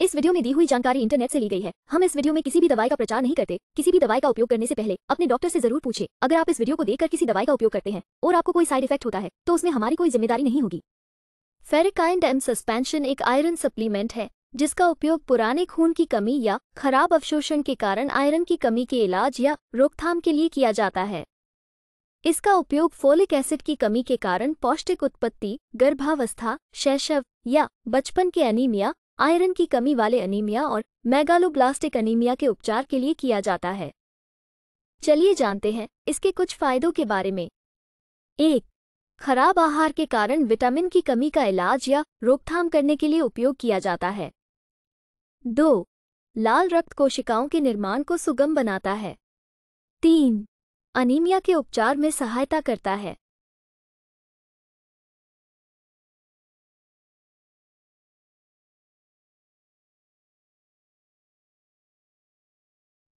इस वीडियो में दी हुई जानकारी इंटरनेट से ली गई है हम इस वीडियो में किसी भी दवाई का प्रचार नहीं करते किसी भी दवाई का उपयोग करने से पहले अपने डॉक्टर से जरूर पूछे अगर आप इस वीडियो को देखकर किसी दवाई का उपयोग करते हैं और आपको कोई साइड इफेक्ट होता है तो उसमें हमारी कोई जिम्मेदारी नहीं होगी फेरिकाइंड एम सस्पेंशन एक आयरन सप्लीमेंट है जिसका उपयोग पुराने खून की कमी या खराब अवशोषण के कारण आयरन की कमी के इलाज या रोकथाम के लिए किया जाता है इसका उपयोग फोलिक एसिड की कमी के कारण पौष्टिक उत्पत्ति गर्भावस्था शैशव या बचपन के एनीमिया आयरन की कमी वाले अनीमिया और मैगालोब्लास्टिक अनीमिया के उपचार के लिए किया जाता है चलिए जानते हैं इसके कुछ फायदों के बारे में एक खराब आहार के कारण विटामिन की कमी का इलाज या रोकथाम करने के लिए उपयोग किया जाता है दो लाल रक्त कोशिकाओं के निर्माण को सुगम बनाता है तीन अनीमिया के उपचार में सहायता करता है